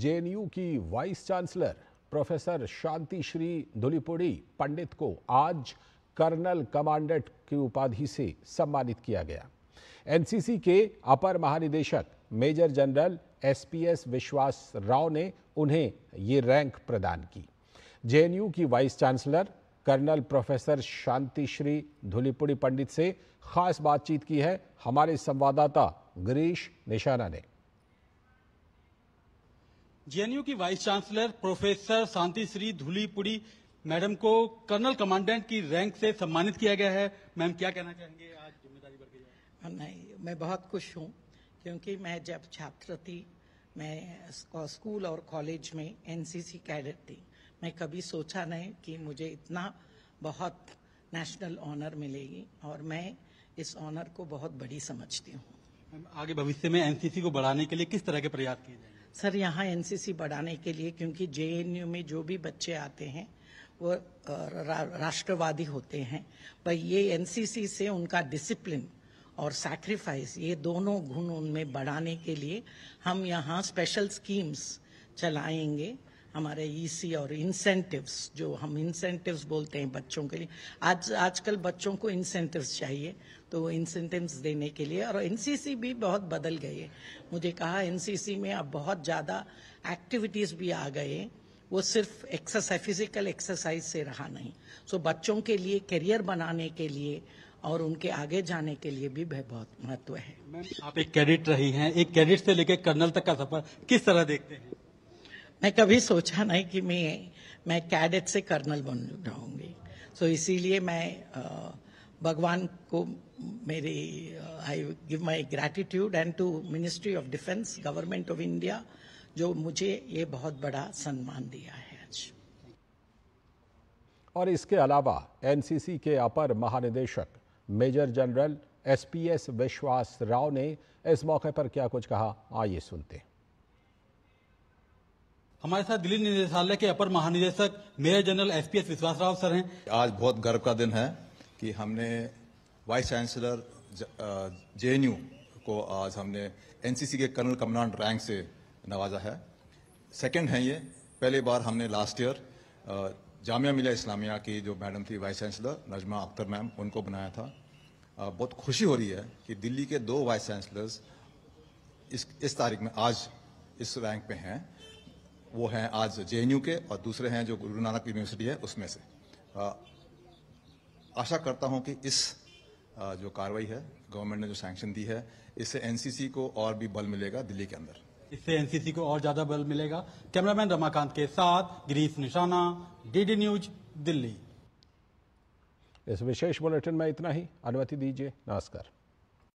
JNU की vice chancellor professor Shanti Shree Dhulipudi Pandit को आज कर्नल कमांडेंट की उपाधि से सम्मानित किया गया एनसीसी के अपर महानिदेशक मेजर जनरल एसपीएस विश्वास राव ने उन्हें ये रैंक प्रदान की जेएनयू की vice chancellor colonel professor Shanti Shree Dhulipudi Pandit से खास बातचीत की है हमारे संवाददाता गिरीश निशाना ने जेएनयू की vice chancellor professor Shanti Shree madam को कर्नल कमांडेंट की रैंक से सम्मानित किया गया है मैम क्या कहना चाहेंगे आज जिम्मेदारी बढ़ गई नहीं मैं बहुत खुश हूँ क्योंकि मैं जब छात्र थी मैं स्कूल और कॉलेज में एनसीसी कैडेट थी मैं कभी सोचा नहीं कि मुझे इतना बहुत नेशनल ऑनर मिलेगी और मैं इस ऑनर को बहुत बड़ी समझती हूँ आगे भविष्य में एनसीसी को बढ़ाने के लिए किस तरह के प्रयास किए जाएंगे सर यहाँ एनसीसी बढ़ाने के लिए क्योंकि जेएनयू में जो भी बच्चे आते हैं वो राष्ट्रवादी होते हैं पर ये एनसीसी से उनका डिसिप्लिन और सैक्रिफाइस ये दोनों गुण उनमें बढ़ाने के लिए हम यहाँ स्पेशल स्कीम्स चलाएंगे हमारे ईसी e और इंसेंटिव्स जो हम इंसेंटिव्स बोलते हैं बच्चों के लिए आज आजकल बच्चों को इंसेंटिव्स चाहिए तो इंसेंटिव्स देने के लिए और एनसीसी भी बहुत बदल गई है मुझे कहा एनसीसी में अब बहुत ज़्यादा एक्टिविटीज़ भी आ गए हैं वो सिर्फ एक्सरसाइज फिजिकल एक्सरसाइज से रहा नहीं सो so, बच्चों के लिए करियर बनाने के लिए और उनके आगे जाने के लिए भी बहुत महत्व है आप एक कैडिट रही हैं एक कैडिट से लेकर कर्नल तक का सफर किस तरह देखते हैं मैं कभी सोचा नहीं कि मैं मैं कैडेट से कर्नल बन जाऊंगी सो so, इसीलिए मैं भगवान को मेरी I give my gratitude and to ministry of defence government of India जो मुझे ये बहुत बड़ा सम्मान दिया है आज और इसके अलावा एनसीसी के अपर महानिदेशक मेजर जनरल एसपीएस विश्वास राव ने इस मौके पर क्या कुछ कहा आइए सुनते हैं हमारे साथ दिल्ली निदेशालय के अपर महानिदेशक मेयर जनरल एसपीएस विश्वास राव सर हैं आज बहुत गर्व का दिन है कि हमने वाइस चांसलर जे को आज हमने एनसीसी के कर्नल कमांड रैंक से नवाजा है सेकंड है ये पहली बार हमने लास्ट ईयर जामिया मिलिया इस्लामिया की जो मैडम थी vice chancellor Najma Akhtar ma'am उनको बनाया था बहुत खुशी हो रही है कि दिल्ली के दो वाइस चांसलर्स इस इस तारीख में आज इस रैंक पे हैं वो हैं आज जे के और दूसरे हैं जो गुरु नानक यूनिवर्सिटी है उसमें से आशा करता हूं कि इस जो कार्रवाई है गवर्नमेंट ने जो सैंक्शन दी है इससे एनसीसी को और भी बल मिलेगा दिल्ली के अंदर इससे एनसीसी को और ज्यादा बल मिलेगा कैमरामैन रमाकांत के साथ गिरीश निशाना डीडी न्यूज दिल्ली इस विशेष बुलेटिन में इतना ही अनुमति दीजिए नमस्कार